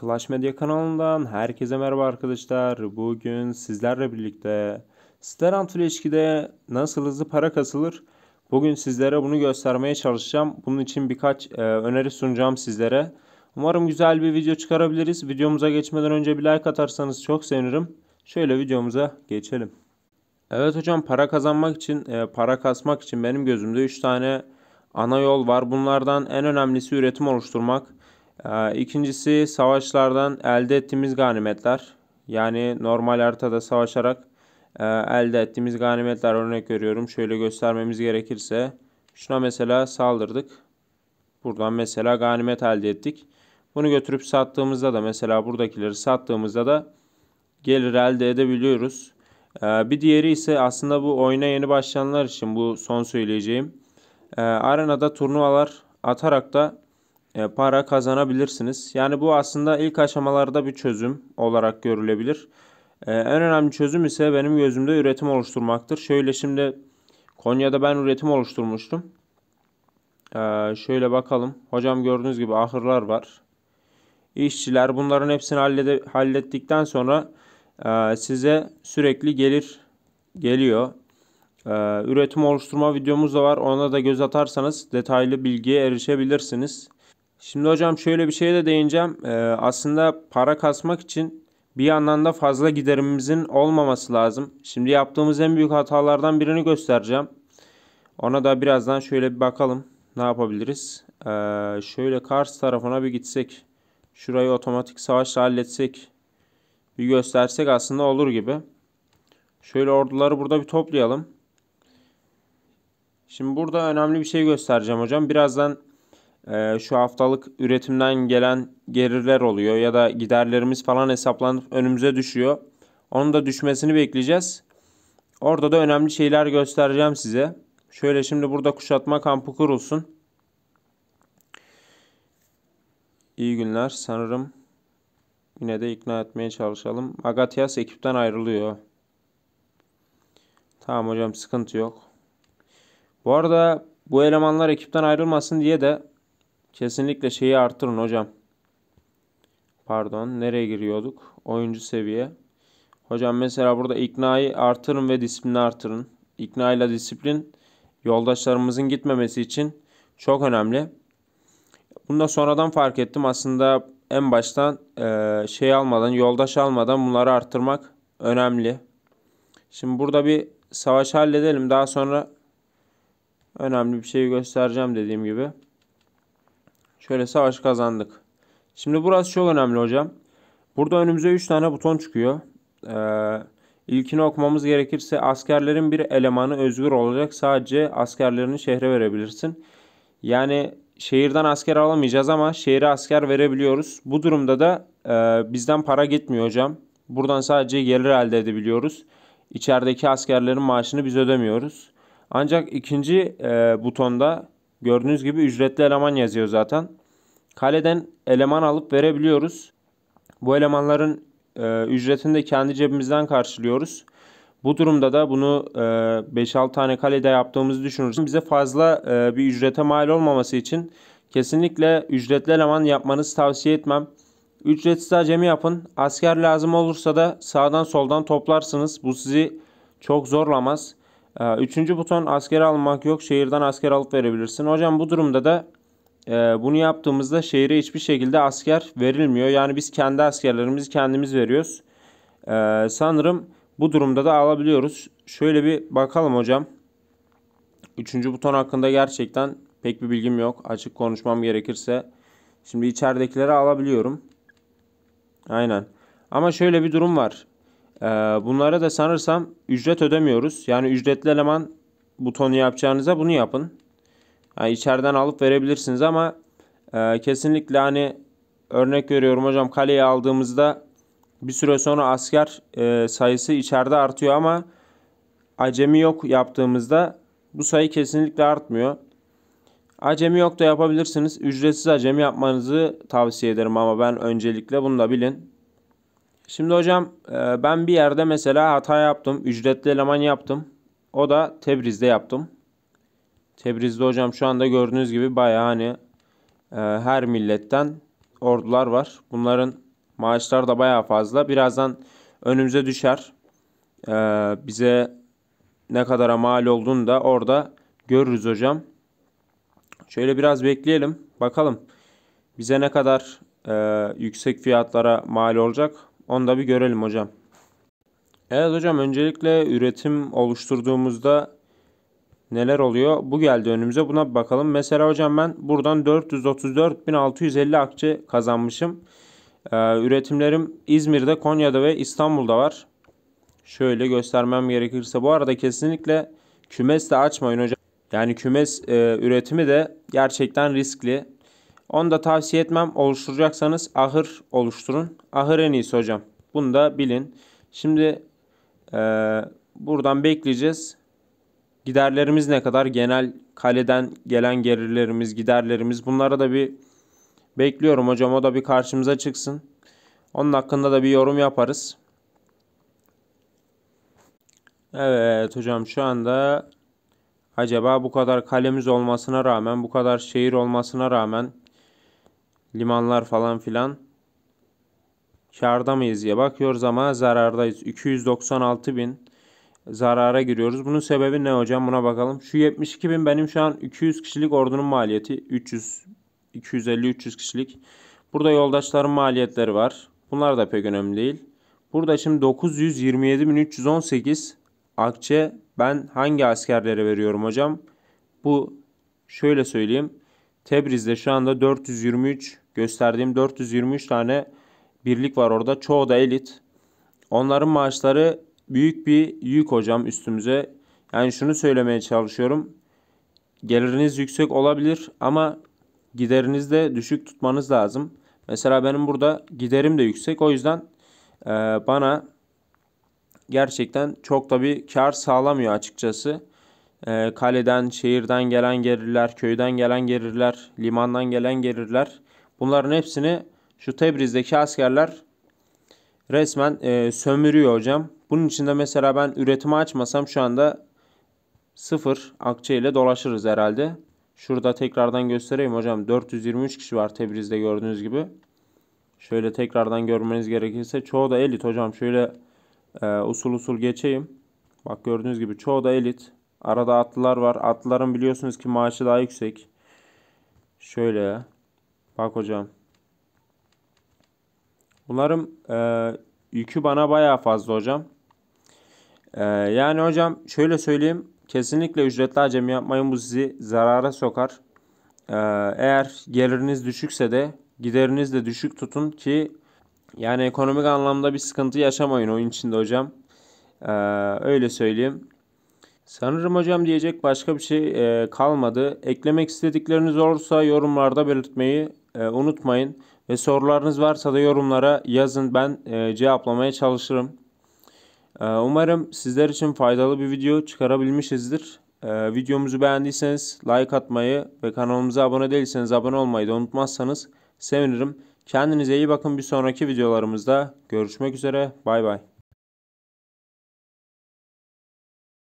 Clash Media kanalından herkese merhaba arkadaşlar. Bugün sizlerle birlikte Sterant ilişkide nasıl hızlı para kasılır? Bugün sizlere bunu göstermeye çalışacağım. Bunun için birkaç e, öneri sunacağım sizlere. Umarım güzel bir video çıkarabiliriz. Videomuza geçmeden önce bir like atarsanız çok sevinirim. Şöyle videomuza geçelim. Evet hocam para kazanmak için, e, para kasmak için benim gözümde 3 tane ana yol var. Bunlardan en önemlisi üretim oluşturmak. Ee, ikincisi savaşlardan elde ettiğimiz ganimetler. Yani normal haritada savaşarak e, elde ettiğimiz ganimetler örnek veriyorum. Şöyle göstermemiz gerekirse şuna mesela saldırdık. Buradan mesela ganimet elde ettik. Bunu götürüp sattığımızda da mesela buradakileri sattığımızda da gelir elde edebiliyoruz. Ee, bir diğeri ise aslında bu oyuna yeni başlayanlar için bu son söyleyeceğim. Ee, arenada turnuvalar atarak da e, para kazanabilirsiniz. Yani bu aslında ilk aşamalarda bir çözüm olarak görülebilir. E, en önemli çözüm ise benim gözümde üretim oluşturmaktır. Şöyle şimdi Konya'da ben üretim oluşturmuştum. E, şöyle bakalım. Hocam gördüğünüz gibi ahırlar var. İşçiler bunların hepsini hallettikten sonra size sürekli gelir geliyor. Üretim oluşturma videomuz da var. Ona da göz atarsanız detaylı bilgiye erişebilirsiniz. Şimdi hocam şöyle bir şeye de değineceğim. Ee, aslında para kasmak için bir yandan da fazla giderimizin olmaması lazım. Şimdi yaptığımız en büyük hatalardan birini göstereceğim. Ona da birazdan şöyle bir bakalım. Ne yapabiliriz? Ee, şöyle Kars tarafına bir gitsek. Şurayı otomatik savaşla halletsek. Bir göstersek aslında olur gibi. Şöyle orduları burada bir toplayalım. Şimdi burada önemli bir şey göstereceğim hocam. Birazdan ee, şu haftalık üretimden gelen gelirler oluyor ya da giderlerimiz falan hesaplanıp önümüze düşüyor. Onun da düşmesini bekleyeceğiz. Orada da önemli şeyler göstereceğim size. Şöyle şimdi burada kuşatma kampı kurulsun. İyi günler sanırım. Yine de ikna etmeye çalışalım. Agatias ekipten ayrılıyor. Tamam hocam sıkıntı yok. Bu arada bu elemanlar ekipten ayrılmasın diye de Kesinlikle şeyi artırın hocam. Pardon nereye giriyorduk? Oyuncu seviye. Hocam mesela burada iknayı artırın ve disiplini artırın. İkna ile disiplin yoldaşlarımızın gitmemesi için çok önemli. Bunu da sonradan fark ettim. Aslında en baştan e, şey almadan, yoldaş almadan bunları arttırmak önemli. Şimdi burada bir savaş halledelim. Daha sonra önemli bir şey göstereceğim dediğim gibi. Şöyle savaş kazandık. Şimdi burası çok önemli hocam. Burada önümüze 3 tane buton çıkıyor. Ee, ilkini okumamız gerekirse askerlerin bir elemanı özgür olacak. Sadece askerlerini şehre verebilirsin. Yani şehirden asker alamayacağız ama şehre asker verebiliyoruz. Bu durumda da e, bizden para gitmiyor hocam. Buradan sadece gelir elde edebiliyoruz. İçerideki askerlerin maaşını biz ödemiyoruz. Ancak ikinci e, butonda Gördüğünüz gibi ücretli eleman yazıyor zaten. Kaleden eleman alıp verebiliyoruz. Bu elemanların e, ücretini de kendi cebimizden karşılıyoruz. Bu durumda da bunu e, 5-6 tane kalede yaptığımızı düşünürüz. bize fazla e, bir ücrete mal olmaması için kesinlikle ücretli eleman yapmanızı tavsiye etmem. Ücretsiz acemi yapın. Asker lazım olursa da sağdan soldan toplarsınız. Bu sizi çok zorlamaz. Ee, üçüncü buton asker almak yok. Şehirden asker alıp verebilirsin. Hocam bu durumda da e, bunu yaptığımızda şehire hiçbir şekilde asker verilmiyor. Yani biz kendi askerlerimizi kendimiz veriyoruz. Ee, sanırım bu durumda da alabiliyoruz. Şöyle bir bakalım hocam. Üçüncü buton hakkında gerçekten pek bir bilgim yok. Açık konuşmam gerekirse. Şimdi içeridekileri alabiliyorum. Aynen. Ama şöyle bir durum var. Ee, Bunlara da sanırsam ücret ödemiyoruz. Yani ücretli eleman butonu yapacağınıza bunu yapın. Yani içeriden alıp verebilirsiniz ama e, kesinlikle hani örnek görüyorum hocam kaleyi aldığımızda bir süre sonra asker e, sayısı içeride artıyor ama acemi yok yaptığımızda bu sayı kesinlikle artmıyor. Acemi yok da yapabilirsiniz. Ücretsiz acemi yapmanızı tavsiye ederim ama ben öncelikle bunu da bilin. Şimdi hocam e, ben bir yerde mesela hata yaptım. Ücretli eleman yaptım. O da Tebriz'de yaptım. Tebriz'de hocam şu anda gördüğünüz gibi bayağı hani e, her milletten ordular var. Bunların maaşları da bayağı fazla. Birazdan önümüze düşer. E, bize ne kadara mal olduğunu da orada görürüz hocam. Şöyle biraz bekleyelim. Bakalım bize ne kadar yüksek fiyatlara mal olacak. Onu da bir görelim hocam. Evet hocam öncelikle üretim oluşturduğumuzda neler oluyor? Bu geldi önümüze buna bir bakalım. Mesela hocam ben buradan 434.650 akçe kazanmışım. Ee, üretimlerim İzmir'de, Konya'da ve İstanbul'da var. Şöyle göstermem gerekirse bu arada kesinlikle kümes de açmayın hocam. Yani kümes e, üretimi de gerçekten riskli. Onu da tavsiye etmem. Oluşturacaksanız ahır oluşturun. Ahır en iyisi hocam. Bunu da bilin. Şimdi e, buradan bekleyeceğiz. Giderlerimiz ne kadar? Genel kaleden gelen gelirlerimiz, giderlerimiz. Bunlara da bir bekliyorum hocam. O da bir karşımıza çıksın. Onun hakkında da bir yorum yaparız. Evet hocam şu anda acaba bu kadar kalemiz olmasına rağmen, bu kadar şehir olmasına rağmen limanlar falan filan karda mıyız diye bakıyoruz ama zarardayız. 296 bin zarara giriyoruz. Bunun sebebi ne hocam buna bakalım. Şu 72 bin benim şu an 200 kişilik ordunun maliyeti. 300, 250-300 kişilik. Burada yoldaşların maliyetleri var. Bunlar da pek önemli değil. Burada şimdi 927 bin 318 akçe ben hangi askerlere veriyorum hocam? Bu şöyle söyleyeyim. Tebriz'de şu anda 423 Gösterdiğim 423 tane birlik var orada. Çoğu da elit. Onların maaşları büyük bir yük hocam üstümüze. Yani şunu söylemeye çalışıyorum. Geliriniz yüksek olabilir ama gideriniz de düşük tutmanız lazım. Mesela benim burada giderim de yüksek. O yüzden e, bana gerçekten çok da bir kar sağlamıyor açıkçası. E, kaleden, şehirden gelen gelirler, köyden gelen gelirler, limandan gelen gelirler Bunların hepsini şu Tebriz'deki askerler resmen e, sömürüyor hocam. Bunun için de mesela ben üretimi açmasam şu anda sıfır akçe ile dolaşırız herhalde. Şurada tekrardan göstereyim hocam. 423 kişi var Tebriz'de gördüğünüz gibi. Şöyle tekrardan görmeniz gerekirse çoğu da elit hocam. Şöyle e, usul usul geçeyim. Bak gördüğünüz gibi çoğu da elit. Arada atlılar var. Atlıların biliyorsunuz ki maaşı daha yüksek. Şöyle Bak hocam. Umarım e, yükü bana bayağı fazla hocam. E, yani hocam şöyle söyleyeyim. Kesinlikle ücretli acemi yapmayın bu sizi zarara sokar. E, eğer geliriniz düşükse de gideriniz de düşük tutun ki yani ekonomik anlamda bir sıkıntı yaşamayın oyun içinde hocam. E, öyle söyleyeyim. Sanırım hocam diyecek başka bir şey e, kalmadı. Eklemek istedikleriniz olursa yorumlarda belirtmeyi e, unutmayın. Ve sorularınız varsa da yorumlara yazın. Ben e, cevaplamaya çalışırım. E, umarım sizler için faydalı bir video çıkarabilmişizdir. E, videomuzu beğendiyseniz like atmayı ve kanalımıza abone değilseniz abone olmayı da unutmazsanız sevinirim. Kendinize iyi bakın. Bir sonraki videolarımızda görüşmek üzere. Bay bay.